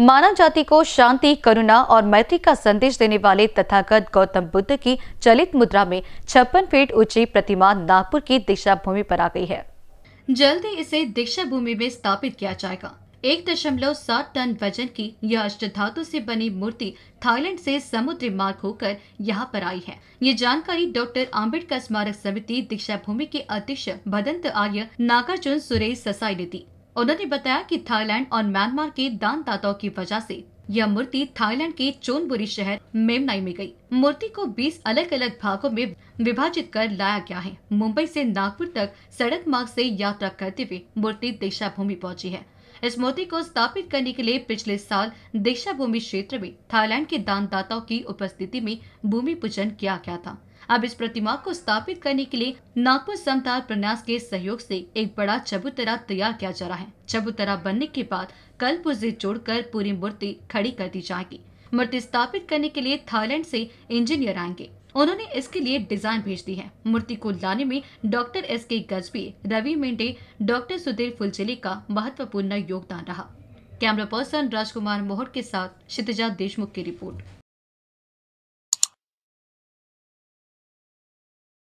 मानव जाति को शांति करुणा और मैत्री का संदेश देने वाले तथागत गौतम बुद्ध की चलित मुद्रा में छप्पन फीट ऊंची प्रतिमा नागपुर की दीक्षा भूमि पर आ गई है जल्द ही इसे दीक्षा भूमि में स्थापित किया जाएगा एक दशमलव सात टन वजन की यह अष्ट धातु से बनी मूर्ति थाईलैंड से समुद्री मार्ग होकर यहाँ पर आई है ये जानकारी डॉक्टर आम्बेडकर स्मारक समिति दीक्षा भूमि के अध्यक्ष भदंत आर्य नागार्जुन सुरेश ससाई ने दी उन्होंने बताया कि थाईलैंड और म्यांमार के दानदाताओं की वजह से यह मूर्ति थाईलैंड के चोनबुरी शहर मेमनाई में गई। मूर्ति को 20 अलग अलग भागों में विभाजित कर लाया गया है मुंबई से नागपुर तक सड़क मार्ग से यात्रा करते हुए मूर्ति दीक्षा भूमि पहुँची है इस मूर्ति को स्थापित करने के लिए पिछले साल दीक्षा भूमि क्षेत्र में थाईलैंड के दानदाताओं की उपस्थिति में भूमि पूजन किया गया था अब इस प्रतिमा को स्थापित करने के लिए नागपुर समताल प्रन्यास के सहयोग से एक बड़ा चबूतरा तैयार किया जा रहा है चबूतरा बनने के बाद कल पुर्जे जोड़कर पूरी मूर्ति खड़ी कर दी जाएगी मूर्ति स्थापित करने के लिए थाईलैंड से इंजीनियर आएंगे उन्होंने इसके लिए डिजाइन भेज दी है मूर्ति को लाने में doctor S K Gajbi Ravi Mendhe doctor Sudhir Phulcheli का महत्वपूर्ण योगदान रहा कैमरा पर्सन राजकुमार मोहर के साथ क्षितिजा देशमुख की रिपोर्ट